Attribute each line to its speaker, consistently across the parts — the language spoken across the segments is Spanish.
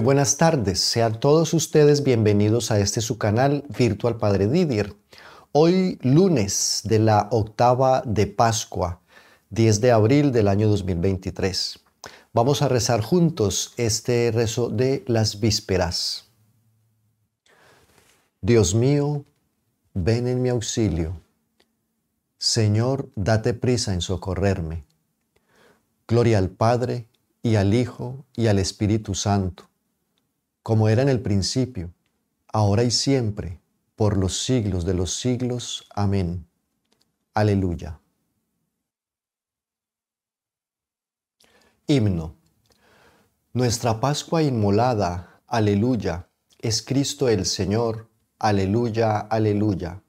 Speaker 1: buenas tardes, sean todos ustedes bienvenidos a este su canal Virtual Padre Didier. Hoy lunes de la octava de Pascua, 10 de abril del año 2023. Vamos a rezar juntos este rezo de las vísperas. Dios mío, ven en mi auxilio. Señor, date prisa en socorrerme. Gloria al Padre, y al Hijo, y al Espíritu Santo, como era en el principio, ahora y siempre, por los siglos de los siglos. Amén. Aleluya. Himno. Nuestra Pascua inmolada, aleluya, es Cristo el Señor, aleluya, aleluya.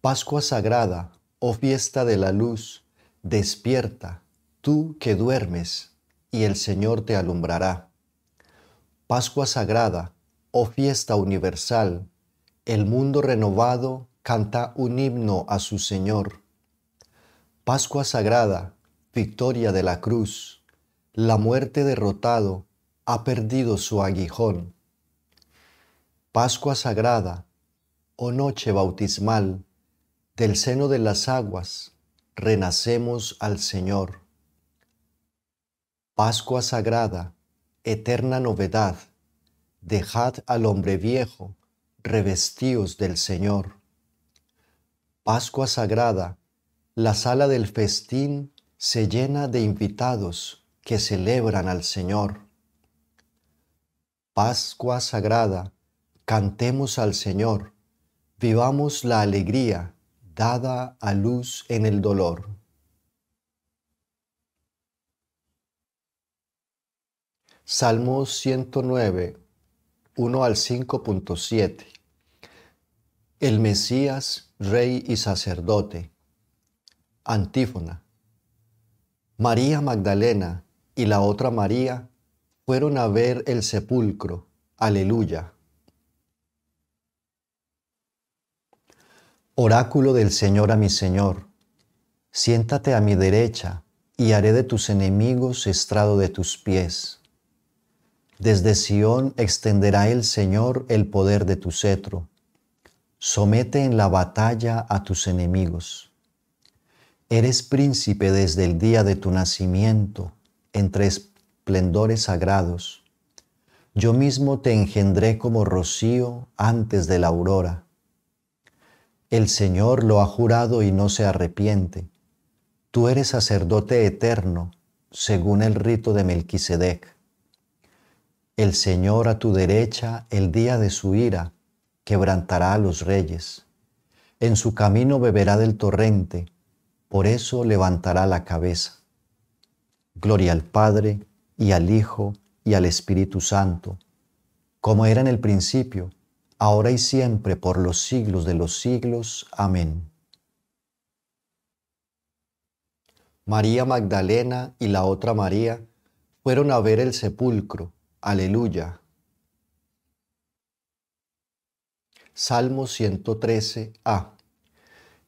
Speaker 1: Pascua sagrada, oh fiesta de la luz, despierta, tú que duermes, y el Señor te alumbrará. Pascua Sagrada o fiesta universal, el mundo renovado canta un himno a su Señor. Pascua Sagrada, victoria de la cruz, la muerte derrotado ha perdido su aguijón. Pascua Sagrada, o noche bautismal, del seno de las aguas, renacemos al Señor. Pascua Sagrada, eterna novedad, dejad al hombre viejo, revestíos del Señor. Pascua Sagrada, la sala del festín se llena de invitados que celebran al Señor. Pascua Sagrada, cantemos al Señor, vivamos la alegría dada a luz en el dolor. Salmo 109, 1 al 5.7. El Mesías, Rey y Sacerdote. Antífona. María Magdalena y la otra María fueron a ver el sepulcro. Aleluya. Oráculo del Señor a mi Señor, siéntate a mi derecha y haré de tus enemigos estrado de tus pies. Desde Sión extenderá el Señor el poder de tu cetro. Somete en la batalla a tus enemigos. Eres príncipe desde el día de tu nacimiento, entre esplendores sagrados. Yo mismo te engendré como rocío antes de la aurora. El Señor lo ha jurado y no se arrepiente. Tú eres sacerdote eterno, según el rito de Melquisedec. El Señor a tu derecha el día de su ira quebrantará a los reyes. En su camino beberá del torrente, por eso levantará la cabeza. Gloria al Padre y al Hijo y al Espíritu Santo, como era en el principio, ahora y siempre, por los siglos de los siglos. Amén. María Magdalena y la otra María fueron a ver el sepulcro Aleluya. Salmo 113a.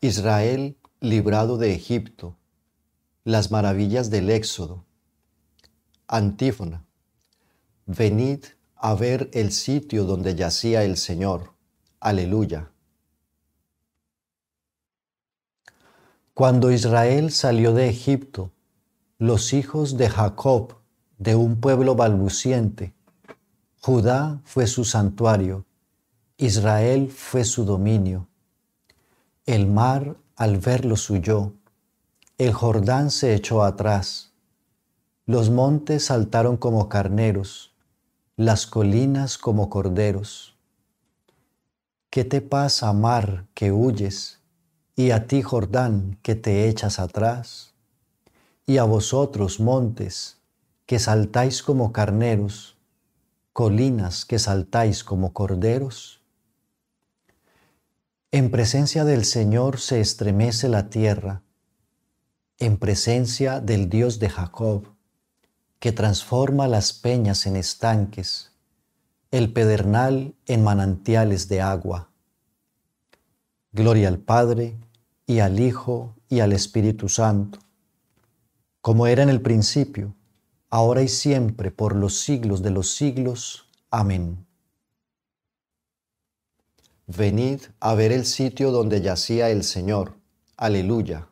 Speaker 1: Israel librado de Egipto. Las maravillas del Éxodo. Antífona. Venid a ver el sitio donde yacía el Señor. Aleluya. Cuando Israel salió de Egipto, los hijos de Jacob de un pueblo balbuciente. Judá fue su santuario, Israel fue su dominio. El mar al verlo huyó. el Jordán se echó atrás, los montes saltaron como carneros, las colinas como corderos. ¿Qué te pasa, mar, que huyes? Y a ti, Jordán, que te echas atrás. Y a vosotros, montes, que saltáis como carneros, colinas que saltáis como corderos. En presencia del Señor se estremece la tierra, en presencia del Dios de Jacob, que transforma las peñas en estanques, el pedernal en manantiales de agua. Gloria al Padre, y al Hijo, y al Espíritu Santo, como era en el principio, ahora y siempre, por los siglos de los siglos. Amén. Venid a ver el sitio donde yacía el Señor. Aleluya.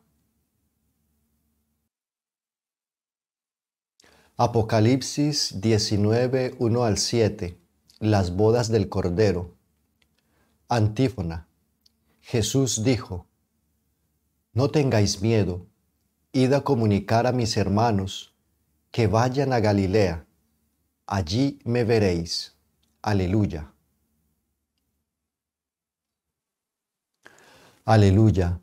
Speaker 1: Apocalipsis 19, 1 al 7. Las bodas del Cordero. Antífona. Jesús dijo, No tengáis miedo, id a comunicar a mis hermanos que vayan a Galilea, allí me veréis. Aleluya. Aleluya.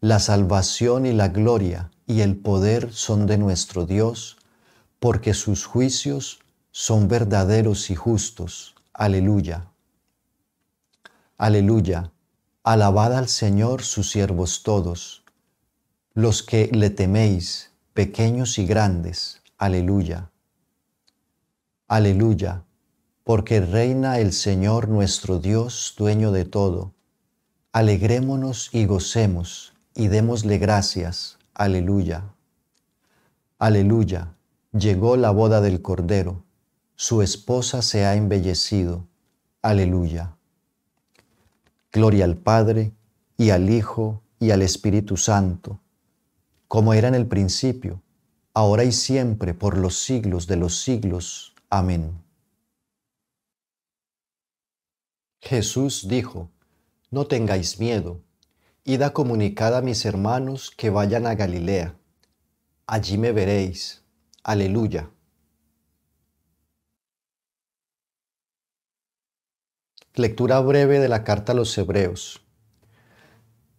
Speaker 1: La salvación y la gloria y el poder son de nuestro Dios, porque sus juicios son verdaderos y justos. Aleluya. Aleluya. Alabad al Señor sus siervos todos, los que le teméis, pequeños y grandes. Aleluya. Aleluya, porque reina el Señor nuestro Dios, dueño de todo. Alegrémonos y gocemos y démosle gracias. Aleluya. Aleluya, llegó la boda del Cordero, su esposa se ha embellecido. Aleluya. Gloria al Padre, y al Hijo, y al Espíritu Santo, como era en el principio, ahora y siempre, por los siglos de los siglos. Amén. Jesús dijo, No tengáis miedo, id a comunicar a mis hermanos que vayan a Galilea, allí me veréis. Aleluya. Lectura breve de la carta a los Hebreos.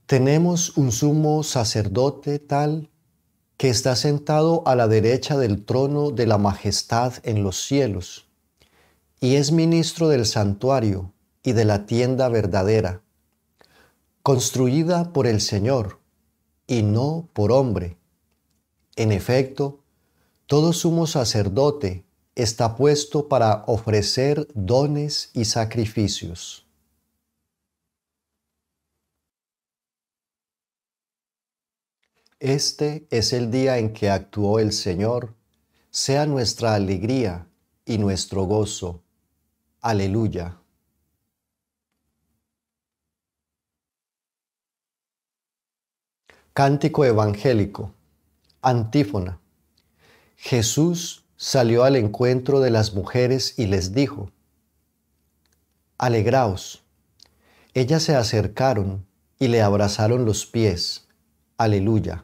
Speaker 1: Tenemos un sumo sacerdote tal que está sentado a la derecha del trono de la majestad en los cielos, y es ministro del santuario y de la tienda verdadera, construida por el Señor y no por hombre. En efecto, todo sumo sacerdote está puesto para ofrecer dones y sacrificios. Este es el día en que actuó el Señor. Sea nuestra alegría y nuestro gozo. Aleluya. Cántico Evangélico. Antífona. Jesús salió al encuentro de las mujeres y les dijo, Alegraos. Ellas se acercaron y le abrazaron los pies. Aleluya.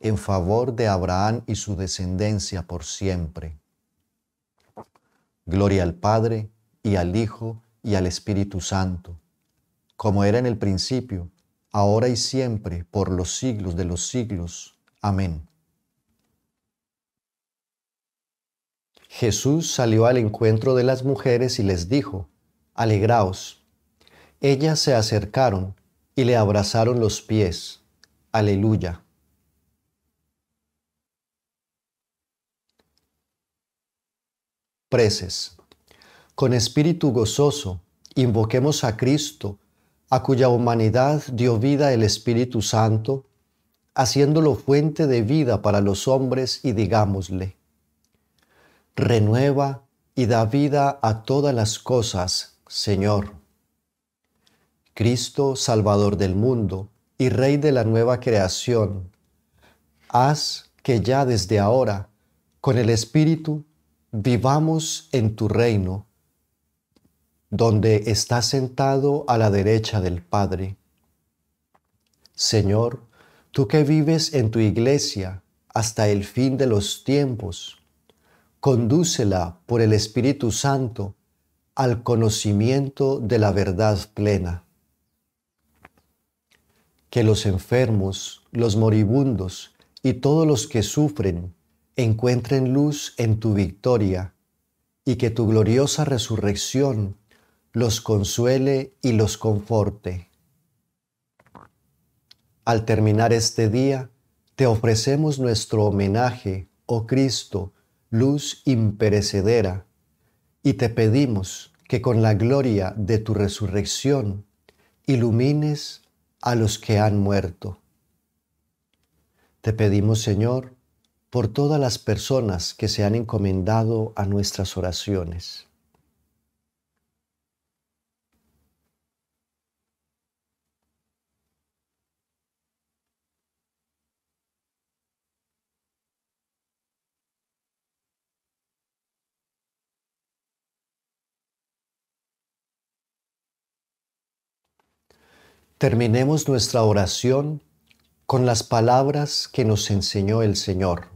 Speaker 1: en favor de Abraham y su descendencia por siempre. Gloria al Padre y al Hijo y al Espíritu Santo, como era en el principio, ahora y siempre, por los siglos de los siglos. Amén. Jesús salió al encuentro de las mujeres y les dijo, Alegraos. Ellas se acercaron y le abrazaron los pies. Aleluya. preces. Con espíritu gozoso, invoquemos a Cristo, a cuya humanidad dio vida el Espíritu Santo, haciéndolo fuente de vida para los hombres y digámosle, renueva y da vida a todas las cosas, Señor. Cristo, Salvador del mundo y Rey de la nueva creación, haz que ya desde ahora, con el Espíritu, vivamos en tu reino, donde estás sentado a la derecha del Padre. Señor, tú que vives en tu iglesia hasta el fin de los tiempos, condúcela por el Espíritu Santo al conocimiento de la verdad plena. Que los enfermos, los moribundos y todos los que sufren encuentren luz en tu victoria y que tu gloriosa resurrección los consuele y los conforte. Al terminar este día, te ofrecemos nuestro homenaje, oh Cristo, luz imperecedera, y te pedimos que con la gloria de tu resurrección ilumines a los que han muerto. Te pedimos, Señor, por todas las personas que se han encomendado a nuestras oraciones. Terminemos nuestra oración con las palabras que nos enseñó el Señor.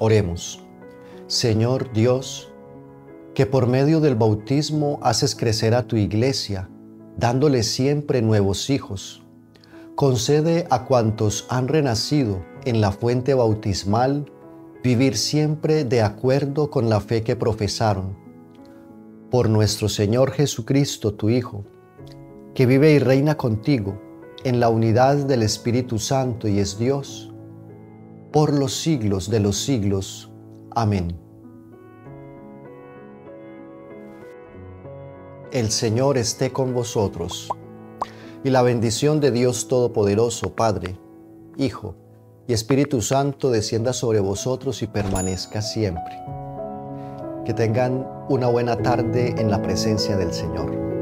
Speaker 1: Oremos. Señor Dios, que por medio del bautismo haces crecer a tu iglesia, dándole siempre nuevos hijos. Concede a cuantos han renacido en la fuente bautismal vivir siempre de acuerdo con la fe que profesaron. Por nuestro Señor Jesucristo, tu Hijo, que vive y reina contigo en la unidad del Espíritu Santo y es Dios por los siglos de los siglos. Amén. El Señor esté con vosotros, y la bendición de Dios Todopoderoso, Padre, Hijo y Espíritu Santo descienda sobre vosotros y permanezca siempre. Que tengan una buena tarde en la presencia del Señor.